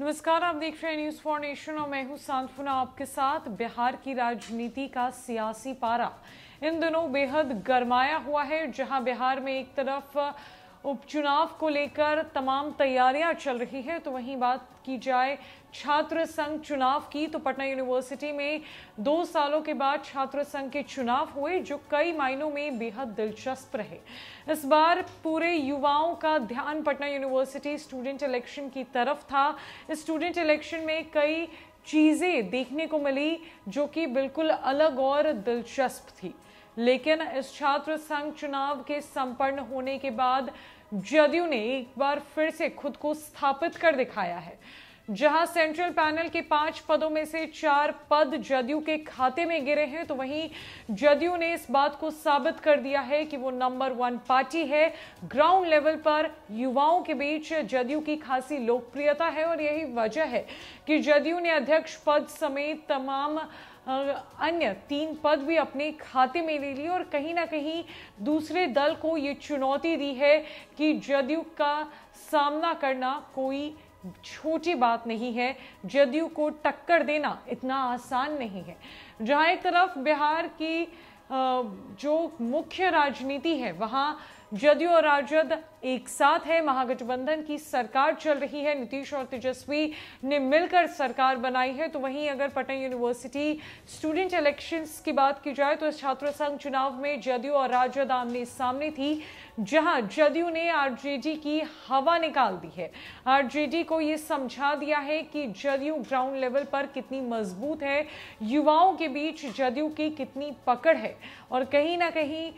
नमस्कार आप देख रहे हैं न्यूज़ फॉर नेशन और मैं हूं सांत्वना आपके साथ बिहार की राजनीति का सियासी पारा इन दिनों बेहद गरमाया हुआ है जहां बिहार में एक तरफ उपचुनाव को लेकर तमाम तैयारियां चल रही है तो वहीं बात की जाए छात्र संघ चुनाव की तो पटना यूनिवर्सिटी में दो सालों के बाद छात्र संघ के चुनाव हुए जो कई मायनों में बेहद दिलचस्प रहे इस बार पूरे युवाओं का ध्यान पटना यूनिवर्सिटी स्टूडेंट इलेक्शन की तरफ था स्टूडेंट इलेक्शन में कई चीज़ें देखने को मिली जो कि बिल्कुल अलग और दिलचस्प थी लेकिन इस छात्र संघ चुनाव के संपन्न होने के बाद जदयू ने एक बार फिर से खुद को स्थापित कर दिखाया है जहां सेंट्रल पैनल के पांच पदों में से चार पद जदयू के खाते में गिरे हैं तो वहीं जदयू ने इस बात को साबित कर दिया है कि वो नंबर वन पार्टी है ग्राउंड लेवल पर युवाओं के बीच जदयू की खासी लोकप्रियता है और यही वजह है कि जदयू ने अध्यक्ष पद समेत तमाम अन्य तीन पद भी अपने खाते में ले लिए और कहीं ना कहीं दूसरे दल को ये चुनौती दी है कि जदयू का सामना करना कोई छोटी बात नहीं है जदयू को टक्कर देना इतना आसान नहीं है जहाँ एक तरफ बिहार की जो मुख्य राजनीति है वहाँ जदयू और राजद एक साथ है महागठबंधन की सरकार चल रही है नीतीश और तेजस्वी ने मिलकर सरकार बनाई है तो वहीं अगर पटना यूनिवर्सिटी स्टूडेंट इलेक्शंस की बात की जाए तो छात्र संघ चुनाव में जदयू और राजद आमने सामने थी जहां जदयू ने आरजेडी की हवा निकाल दी है आरजेडी को ये समझा दिया है कि जदयू ग्राउंड लेवल पर कितनी मजबूत है युवाओं के बीच जदयू की कितनी पकड़ है और कहीं ना कहीं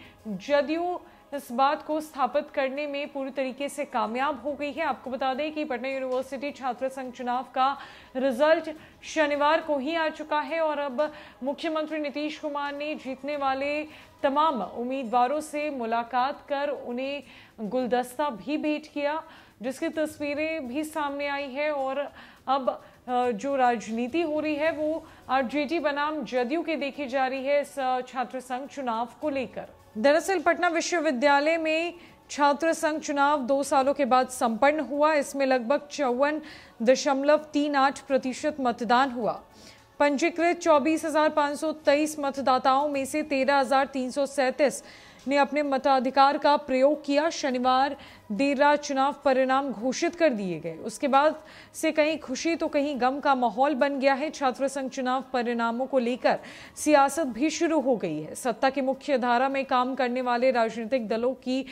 जदयू इस बात को स्थापित करने में पूरी तरीके से कामयाब हो गई है आपको बता दें कि पटना यूनिवर्सिटी छात्र संघ चुनाव का रिजल्ट शनिवार को ही आ चुका है और अब मुख्यमंत्री नीतीश कुमार ने जीतने वाले तमाम उम्मीदवारों से मुलाकात कर उन्हें गुलदस्ता भी भेंट किया जिसकी तस्वीरें भी सामने आई है और अब जो राजनीति हो रही है वो आरजेडी बनाम जदयू के देखी जा रही है इस छात्र संघ चुनाव को लेकर दरअसल पटना विश्वविद्यालय में छात्र संघ चुनाव दो सालों के बाद संपन्न हुआ इसमें लगभग चौवन दशमलव तीन आठ प्रतिशत मतदान हुआ पंजीकृत चौबीस मतदाताओं में से तेरह ने अपने मताधिकार का प्रयोग किया शनिवार देर रात चुनाव परिणाम घोषित कर दिए गए उसके बाद से कहीं खुशी तो कहीं गम का माहौल बन गया है छात्र संघ चुनाव परिणामों को लेकर सियासत भी शुरू हो गई है सत्ता की मुख्य धारा में काम करने वाले राजनीतिक दलों की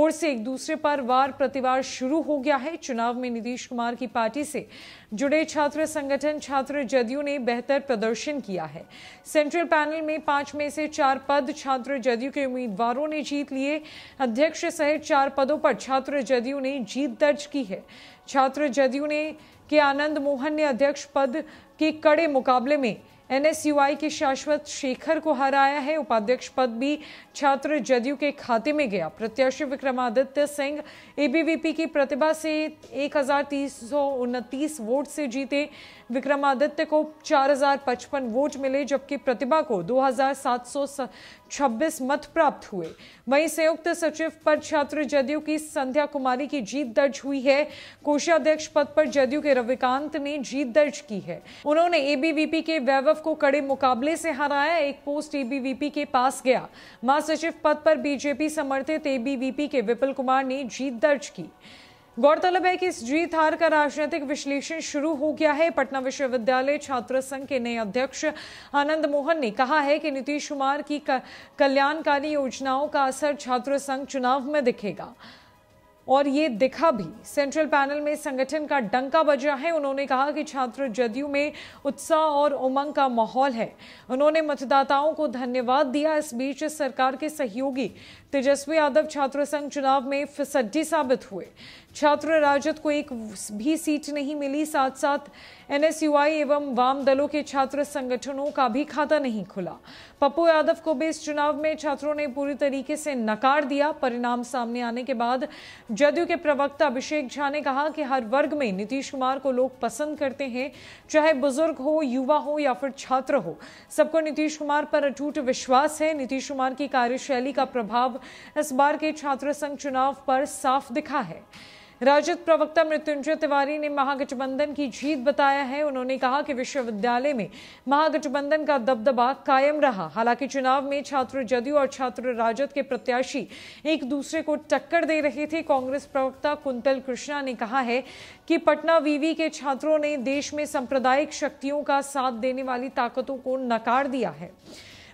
ओर से एक दूसरे पर वार प्रतिवार शुरू हो गया है चुनाव में नीतीश कुमार की पार्टी से जुड़े छात्र संगठन छात्र जदयू ने बेहतर प्रदर्शन किया है सेंट्रल पैनल में पांच में से चार पद छात्र जदयू के उम्मीदवार उम्मीदवारों ने जीत लिए अध्यक्ष सहित चार पदों पर छात्र जदयू ने जीत दर्ज की है छात्र जदयू ने के आनंद मोहन ने अध्यक्ष पद के कड़े मुकाबले में एनएसयूआई के शाश्वत शेखर को हराया है उपाध्यक्ष पद भी छात्र जदयू के खाते में गया प्रत्याशी विक्रमादित्य सिंह एबीवीपी की प्रतिभा से एक वोट से जीते विक्रमादित्य को 4055 वोट मिले जबकि प्रतिभा को 2726 मत प्राप्त हुए वहीं संयुक्त सचिव पर छात्र जदयू की संध्या कुमारी की जीत दर्ज हुई है कोषाध्यक्ष पद पर जदयू के रविकांत ने जीत दर्ज की है उन्होंने एबीवीपी के वैभव गौरव को कड़े मुकाबले से हराया एक पोस्ट एबीवीपी के पास गया महासचिव पद पर बीजेपी समर्थित एबीवीपी के विपुल कुमार ने जीत दर्ज की गौरतलब है कि इस जीत हार का राजनीतिक विश्लेषण शुरू हो गया है पटना विश्वविद्यालय छात्र संघ के नए अध्यक्ष आनंद मोहन ने कहा है कि नीतीश कुमार की कल्याणकारी योजनाओं का असर छात्र संघ चुनाव में दिखेगा और ये दिखा भी सेंट्रल पैनल में संगठन का डंका बजा है उन्होंने कहा कि छात्र जदयू में उत्साह और उमंग का माहौल है उन्होंने मतदाताओं को धन्यवाद दिया इस बीच सरकार के सहयोगी तेजस्वी यादव छात्र संघ चुनाव में फिसड्डी साबित हुए छात्र राजद को एक भी सीट नहीं मिली साथ साथ एनएसयूआई एवं वाम दलों के छात्र संगठनों का भी खाता नहीं खुला पप्पू यादव को भी इस चुनाव में छात्रों ने पूरी तरीके से नकार दिया परिणाम सामने आने के बाद जदयू के प्रवक्ता अभिषेक झा ने कहा कि हर वर्ग में नीतीश कुमार को लोग पसंद करते हैं चाहे बुजुर्ग हो युवा हो या फिर छात्र हो सबको नीतीश कुमार पर अटूट विश्वास है नीतीश कुमार की कार्यशैली का प्रभाव इस बार के छात्र संघ चुनाव पर साफ दिखा है राजद प्रवक्ता मृत्युंजय तिवारी ने महागठबंधन की जीत बताया है उन्होंने कहा कि विश्वविद्यालय में महागठबंधन का दबदबा कायम रहा हालांकि चुनाव में छात्र जदयू और छात्र राजद के प्रत्याशी एक दूसरे को टक्कर दे रहे थे कांग्रेस प्रवक्ता कुंतल कृष्णा ने कहा है कि पटना वीवी के छात्रों ने देश में सांप्रदायिक शक्तियों का साथ देने वाली ताकतों को नकार दिया है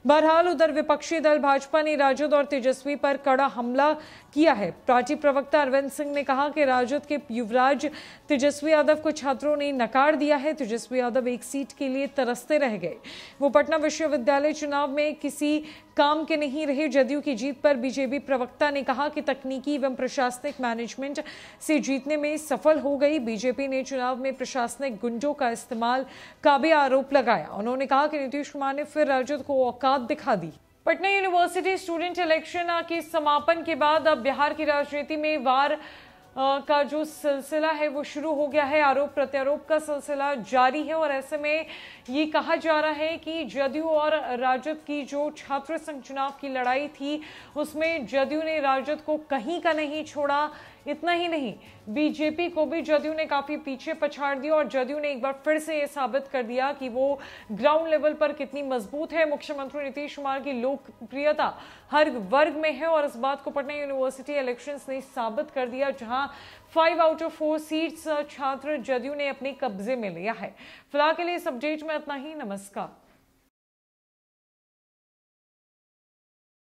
बहरहाल उधर विपक्षी दल भाजपा ने राजद और तेजस्वी पर कड़ा हमला किया है पार्टी प्रवक्ता अरविंद सिंह ने कहा कि राजद के युवराज तेजस्वी यादव को छात्रों ने नकार दिया है तेजस्वी यादव एक सीट के लिए तरसते रह गए वो पटना विश्वविद्यालय चुनाव में किसी काम के नहीं रहे जदयू की जीत पर बीजेपी प्रवक्ता ने कहा कि तकनीकी एवं प्रशासनिक मैनेजमेंट से जीतने में सफल हो गई बीजेपी ने चुनाव में प्रशासनिक गुंडों का इस्तेमाल का भी आरोप लगाया उन्होंने कहा कि नीतीश कुमार ने फिर राजद को औका औकात दिखा दी पटना यूनिवर्सिटी स्टूडेंट इलेक्शन के समापन के बाद अब बिहार की राजनीति में वार का जो सिलसिला है वो शुरू हो गया है आरोप प्रत्यारोप का सिलसिला जारी है और ऐसे में ये कहा जा रहा है कि जदयू और राजद की जो छात्र संघ चुनाव की लड़ाई थी उसमें जदयू ने राजद को कहीं का नहीं छोड़ा इतना ही नहीं बीजेपी को भी जदयू ने काफ़ी पीछे पछाड़ दिया और जदयू ने एक बार फिर से ये साबित कर दिया कि वो ग्राउंड लेवल पर कितनी मजबूत है मुख्यमंत्री नीतीश कुमार की लोकप्रियता हर वर्ग में है और इस बात को पटना यूनिवर्सिटी इलेक्शंस ने साबित कर दिया जहां five out of four seats छात्र जदयू ने अपने कब्जे में लिया है फिलहाल के लिए इस अपडेट में इतना ही नमस्कार